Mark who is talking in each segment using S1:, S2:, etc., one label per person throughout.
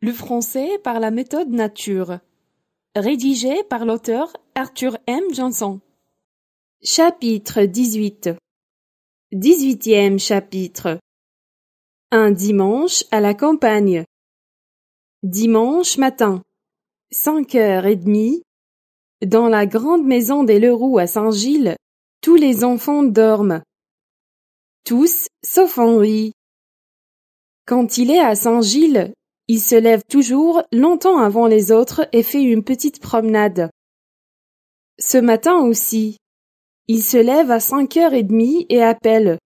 S1: Le français par la méthode nature. Rédigé par l'auteur Arthur M. Johnson. Chapitre 18. 18e chapitre. Un dimanche à la campagne. Dimanche matin. Cinq heures et demie. Dans la grande maison des Leroux à Saint-Gilles, tous les enfants dorment. Tous, sauf Henri. Quand il est à Saint-Gilles, il se lève toujours longtemps avant les autres et fait une petite promenade. Ce matin aussi. Il se lève à cinq heures et demie et appelle.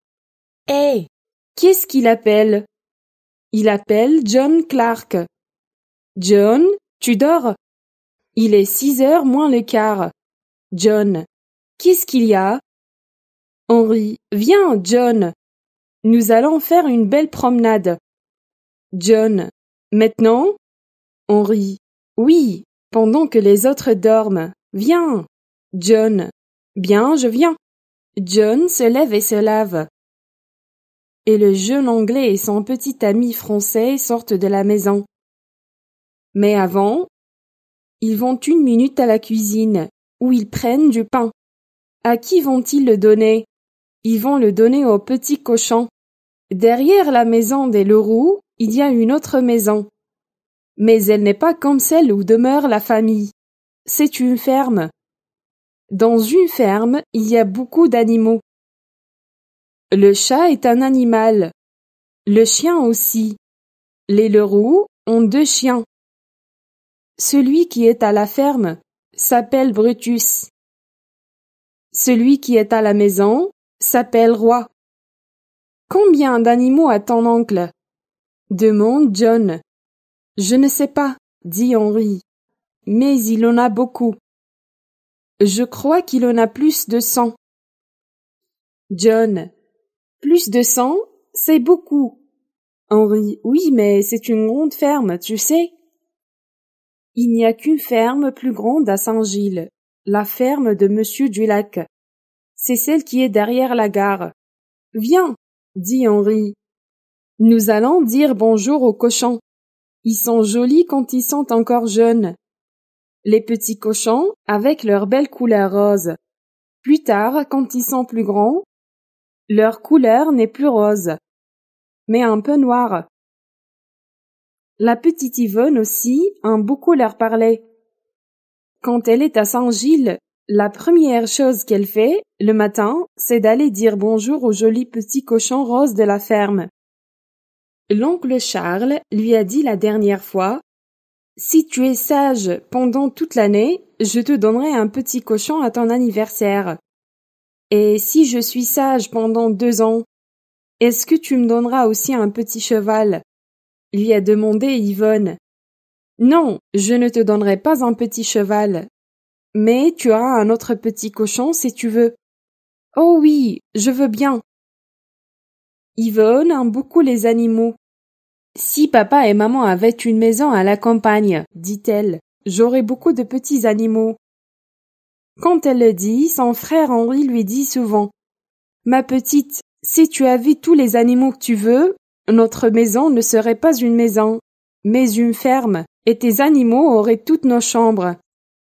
S1: Hé. Eh! Qu'est-ce qu'il appelle? Il appelle John Clark. John, tu dors? Il est six heures moins le quart. John. Qu'est-ce qu'il y a? Henri. Viens, John. Nous allons faire une belle promenade. John. Maintenant Henri. Oui, pendant que les autres dorment. Viens. John. Bien, je viens. John se lève et se lave. Et le jeune anglais et son petit ami français sortent de la maison. Mais avant, ils vont une minute à la cuisine, où ils prennent du pain. À qui vont-ils le donner Ils vont le donner au petit cochon. Derrière la maison des Leroux, il y a une autre maison. Mais elle n'est pas comme celle où demeure la famille. C'est une ferme. Dans une ferme, il y a beaucoup d'animaux. Le chat est un animal. Le chien aussi. Les Leroux ont deux chiens. Celui qui est à la ferme s'appelle Brutus. Celui qui est à la maison s'appelle Roi. Combien d'animaux a ton oncle demande John. Je ne sais pas, dit Henri, Mais il en a beaucoup. Je crois qu'il en a plus de cent. John. Plus de cent, c'est beaucoup. Henri. Oui, mais c'est une grande ferme, tu sais. Il n'y a qu'une ferme plus grande à Saint-Gilles, la ferme de Monsieur Dulac. C'est celle qui est derrière la gare. Viens, dit Henri. Nous allons dire bonjour aux cochons. Ils sont jolis quand ils sont encore jeunes. Les petits cochons avec leur belle couleur rose. Plus tard, quand ils sont plus grands, leur couleur n'est plus rose, mais un peu noire. La petite Yvonne aussi aime beaucoup leur parler. Quand elle est à Saint-Gilles, la première chose qu'elle fait, le matin, c'est d'aller dire bonjour aux jolis petits cochons roses de la ferme l'oncle Charles lui a dit la dernière fois Si tu es sage pendant toute l'année, je te donnerai un petit cochon à ton anniversaire. Et si je suis sage pendant deux ans, est-ce que tu me donneras aussi un petit cheval lui a demandé Yvonne. Non, je ne te donnerai pas un petit cheval. Mais tu auras un autre petit cochon si tu veux. Oh oui, je veux bien, Yvonne aime beaucoup les animaux. Si papa et maman avaient une maison à la campagne, dit-elle, j'aurais beaucoup de petits animaux. Quand elle le dit, son frère Henri lui dit souvent Ma petite, si tu avais tous les animaux que tu veux, notre maison ne serait pas une maison, mais une ferme, et tes animaux auraient toutes nos chambres.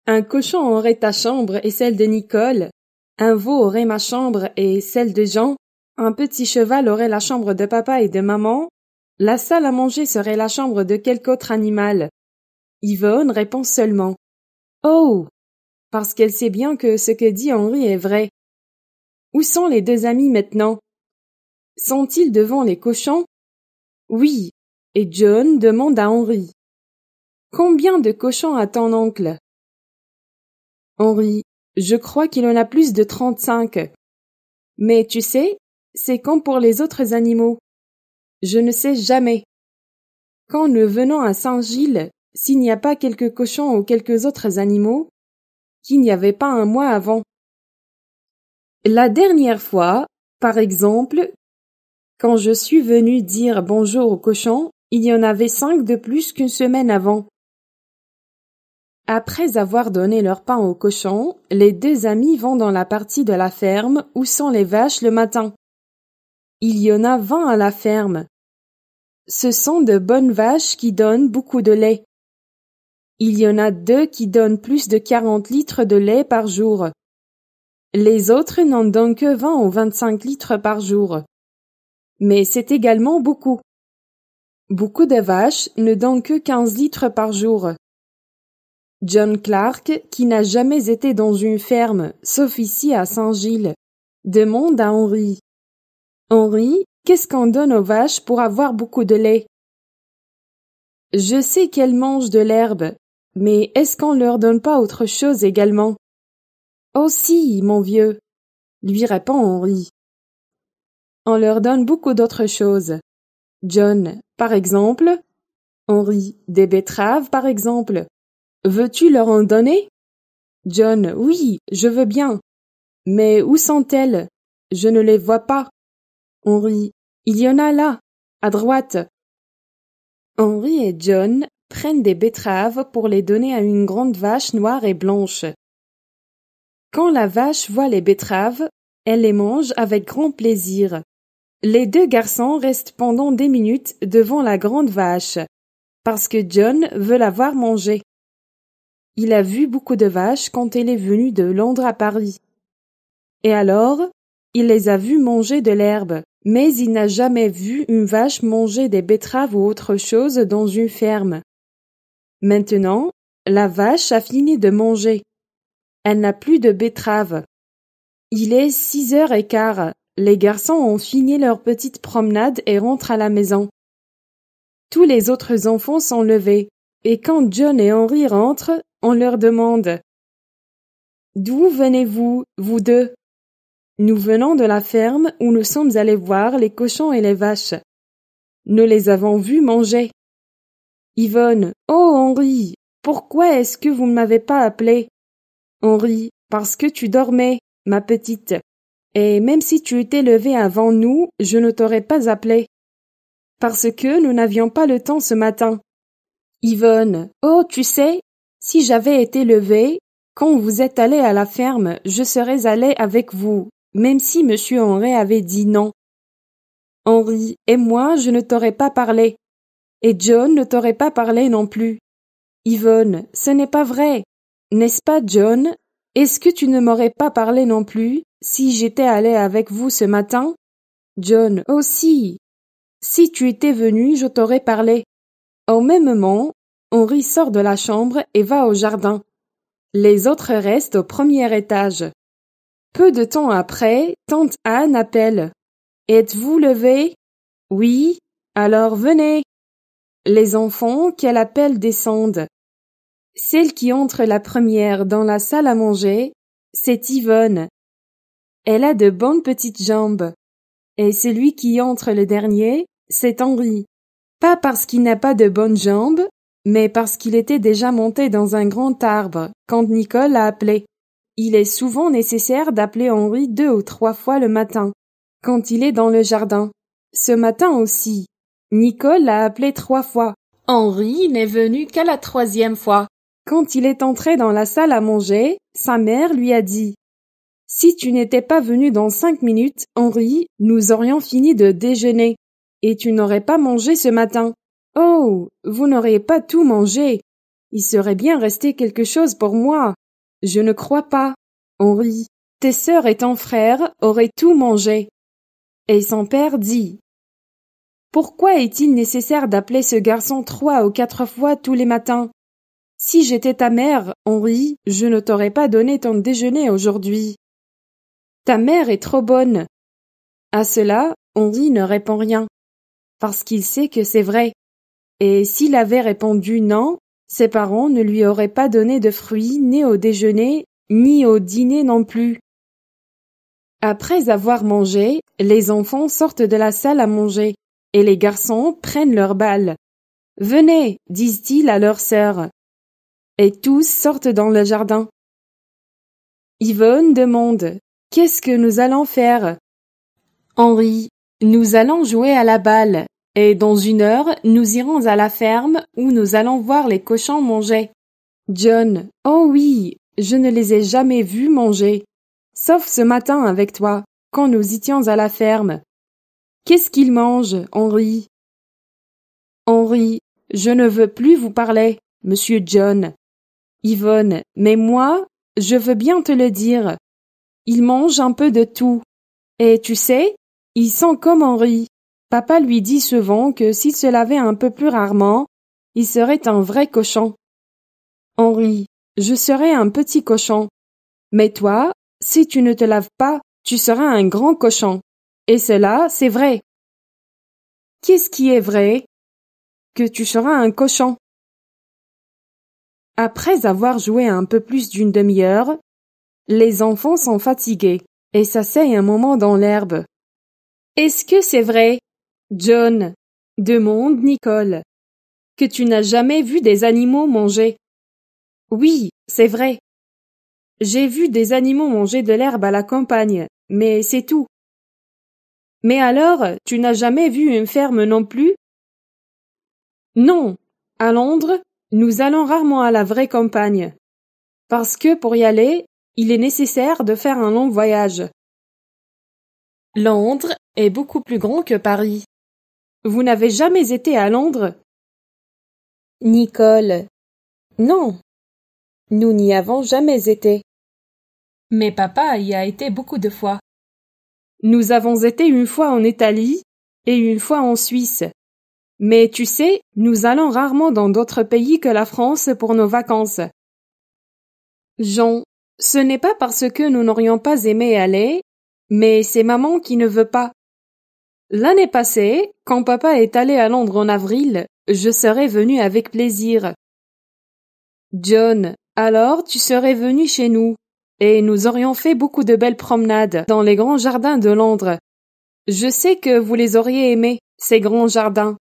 S1: Un cochon aurait ta chambre et celle de Nicole, un veau aurait ma chambre et celle de Jean, un petit cheval aurait la chambre de papa et de maman, la salle à manger serait la chambre de quelque autre animal. Yvonne répond seulement Oh parce qu'elle sait bien que ce que dit Henri est vrai. Où sont les deux amis maintenant Sont-ils devant les cochons Oui, et John demande à Henri. Combien de cochons a ton oncle Henri, je crois qu'il en a plus de trente-cinq. Mais tu sais, c'est comme pour les autres animaux. Je ne sais jamais. Quand nous venons à Saint-Gilles, s'il n'y a pas quelques cochons ou quelques autres animaux, qu'il n'y avait pas un mois avant. La dernière fois, par exemple, quand je suis venu dire bonjour aux cochons, il y en avait cinq de plus qu'une semaine avant. Après avoir donné leur pain aux cochons, les deux amis vont dans la partie de la ferme où sont les vaches le matin. Il y en a vingt à la ferme. Ce sont de bonnes vaches qui donnent beaucoup de lait. Il y en a deux qui donnent plus de quarante litres de lait par jour. Les autres n'en donnent que vingt ou vingt-cinq litres par jour. Mais c'est également beaucoup. Beaucoup de vaches ne donnent que quinze litres par jour. John Clark, qui n'a jamais été dans une ferme, sauf ici à Saint-Gilles, demande à Henri. Henri, qu'est-ce qu'on donne aux vaches pour avoir beaucoup de lait? Je sais qu'elles mangent de l'herbe, mais est-ce qu'on leur donne pas autre chose également? Oh si, mon vieux, lui répond Henri. On leur donne beaucoup d'autres choses. John, par exemple. Henri, des betteraves, par exemple. Veux-tu leur en donner? John, oui, je veux bien. Mais où sont-elles? Je ne les vois pas. Henri Il y en a là, à droite. Henri et John prennent des betteraves pour les donner à une grande vache noire et blanche. Quand la vache voit les betteraves, elle les mange avec grand plaisir. Les deux garçons restent pendant des minutes devant la grande vache, parce que John veut la voir manger. Il a vu beaucoup de vaches quand elle est venue de Londres à Paris. Et alors, il les a vues manger de l'herbe mais il n'a jamais vu une vache manger des betteraves ou autre chose dans une ferme. Maintenant, la vache a fini de manger. Elle n'a plus de betteraves. Il est six heures et quart. Les garçons ont fini leur petite promenade et rentrent à la maison. Tous les autres enfants sont levés, et quand John et Henry rentrent, on leur demande D'où venez-vous, vous deux nous venons de la ferme où nous sommes allés voir les cochons et les vaches. Nous les avons vus manger. Yvonne, oh Henri, pourquoi est-ce que vous ne m'avez pas appelé? Henri, parce que tu dormais, ma petite. Et même si tu étais levée avant nous, je ne t'aurais pas appelé. Parce que nous n'avions pas le temps ce matin. Yvonne, oh, tu sais, si j'avais été levée, quand vous êtes allée à la ferme, je serais allée avec vous, même si monsieur Henri avait dit non. Henri et moi, je ne t'aurais pas parlé. Et John ne t'aurait pas parlé non plus. Yvonne, ce n'est pas vrai. N'est-ce pas, John? Est-ce que tu ne m'aurais pas parlé non plus si j'étais allé avec vous ce matin? John, aussi. Si tu étais venu, je t'aurais parlé. Au même moment, Henri sort de la chambre et va au jardin. Les autres restent au premier étage. Peu de temps après, tante Anne appelle. Êtes-vous levé? Oui, alors venez. Les enfants qu'elle appelle descendent. Celle qui entre la première dans la salle à manger, c'est Yvonne. Elle a de bonnes petites jambes. Et celui qui entre le dernier, c'est Henri. Pas parce qu'il n'a pas de bonnes jambes, mais parce qu'il était déjà monté dans un grand arbre quand Nicole l'a appelé. Il est souvent nécessaire d'appeler Henri deux ou trois fois le matin, quand il est dans le jardin. Ce matin aussi, Nicole l'a appelé trois fois. Henri n'est venu qu'à la troisième fois. Quand il est entré dans la salle à manger, sa mère lui a dit Si tu n'étais pas venu dans cinq minutes, Henri, nous aurions fini de déjeuner, et tu n'aurais pas mangé ce matin. Oh. Vous n'auriez pas tout mangé. Il serait bien resté quelque chose pour moi. Je ne crois pas. Henri, tes sœurs et ton frère auraient tout mangé. Et son père dit Pourquoi est-il nécessaire d'appeler ce garçon trois ou quatre fois tous les matins Si j'étais ta mère, Henri, je ne t'aurais pas donné ton déjeuner aujourd'hui. Ta mère est trop bonne. À cela, Henri ne répond rien, parce qu'il sait que c'est vrai. Et s'il avait répondu non, ses parents ne lui auraient pas donné de fruits ni au déjeuner ni au dîner non plus. Après avoir mangé, les enfants sortent de la salle à manger, et les garçons prennent leurs balles. Venez, disent-ils à leur sœur. Et tous sortent dans le jardin. Yvonne demande Qu'est-ce que nous allons faire Henri Nous allons jouer à la balle, et dans une heure, nous irons à la ferme où nous allons voir les cochons manger. John Oh oui, je ne les ai jamais vus manger, sauf ce matin avec toi, quand nous étions à la ferme. Qu'est-ce qu'ils mangent, Henri Henri, je ne veux plus vous parler, monsieur John. Yvonne, mais moi, je veux bien te le dire. Ils mangent un peu de tout. Et tu sais, ils sont comme Henri. Papa lui dit souvent que s'il se lavait un peu plus rarement, il serait un vrai cochon. Henri, je serai un petit cochon. Mais toi, si tu ne te laves pas, tu seras un grand cochon. Et cela, c'est vrai. Qu'est-ce qui est vrai Que tu seras un cochon. Après avoir joué un peu plus d'une demi-heure, les enfants sont fatigués et s'asseyent un moment dans l'herbe. Est-ce que c'est vrai, John demande Nicole, que tu n'as jamais vu des animaux manger oui, c'est vrai. J'ai vu des animaux manger de l'herbe à la campagne, mais c'est tout. Mais alors, tu n'as jamais vu une ferme non plus? Non. À Londres, nous allons rarement à la vraie campagne. Parce que pour y aller, il est nécessaire de faire un long voyage. Londres est beaucoup plus grand que Paris. Vous n'avez jamais été à Londres? Nicole. Non, nous n'y avons jamais été. Mais papa y a été beaucoup de fois. Nous avons été une fois en Italie et une fois en Suisse. Mais tu sais, nous allons rarement dans d'autres pays que la France pour nos vacances. Jean, ce n'est pas parce que nous n'aurions pas aimé aller, mais c'est maman qui ne veut pas. L'année passée, quand papa est allé à Londres en avril, je serais venu avec plaisir. John, alors tu serais venu chez nous, et nous aurions fait beaucoup de belles promenades dans les grands jardins de Londres. Je sais que vous les auriez aimés, ces grands jardins.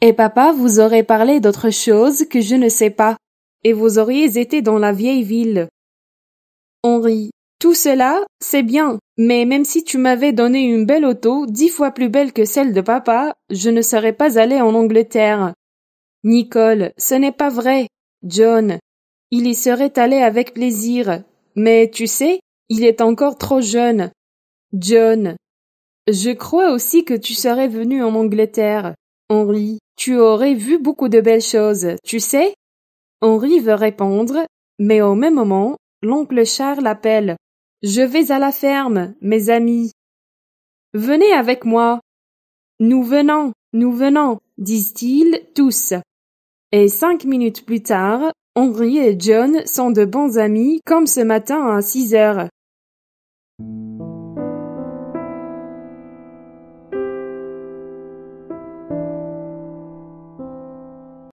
S1: Et papa vous aurait parlé d'autre chose que je ne sais pas, et vous auriez été dans la vieille ville. Henri. Tout cela, c'est bien, mais même si tu m'avais donné une belle auto, dix fois plus belle que celle de papa, je ne serais pas allé en Angleterre. Nicole, ce n'est pas vrai. John, il y serait allé avec plaisir. Mais tu sais, il est encore trop jeune. John. Je crois aussi que tu serais venu en Angleterre. Henri, tu aurais vu beaucoup de belles choses, tu sais? Henri veut répondre, mais au même moment, l'oncle Charles appelle. Je vais à la ferme, mes amis. Venez avec moi. Nous venons, nous venons, disent-ils tous. Et cinq minutes plus tard, Henry et John sont de bons amis, comme ce matin à 6 heures.